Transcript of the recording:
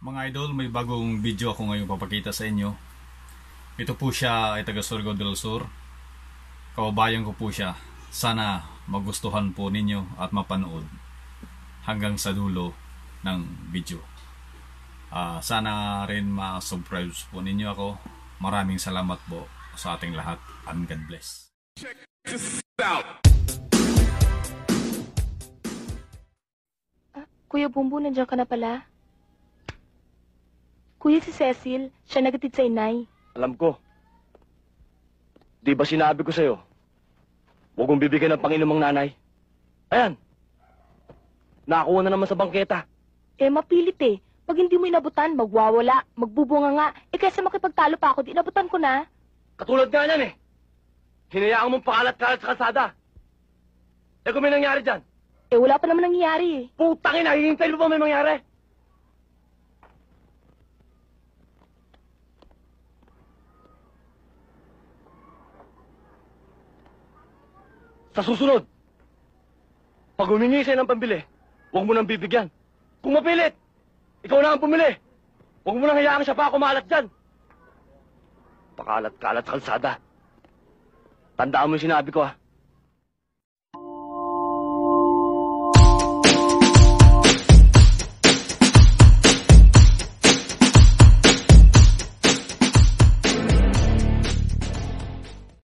Mga idol, may bagong video ako ngayon papakita sa inyo. Ito po siya ay taga Surigao del Sur. Kababayan ko po siya. Sana magustuhan po ninyo at mapanood hanggang sa dulo ng video. Uh, sana rin ma-subscribe po ninyo ako. Maraming salamat po sa ating lahat and God bless. Check this out. Ah, Kuya Bumbu, nandiyan ka na pala? Kuya si Cecil, siya nagatid sa inay. Alam ko. Di ba sinabi ko sa'yo, huwag mong bibigyan ng Panginoong nanay. Ayan, nakakuha na naman sa bangketa. Eh, mapilit eh. Pag hindi mo inabutan, magwawala, magbubunga nga. Eh, kaysa makipagtalo pa ako, di inabutan ko na. Katulad nga niyan eh. Hinayaan mong pakalat-kalat sa kasada. Eh, kung may nangyari dyan? Eh, wala pa naman nangyayari eh. Putang ina, hihintayin mo ba may mangyari? Sa susunod, pag humingi sa'yo ng pambili, huwag mo nang bibigyan. Kung mapilit, ikaw na ang pumili. Huwag mo nang hayaan siya pa kumalat dyan. Pakalat-kalat sa kalsada. Tandaan mo yung sinabi ko, ha?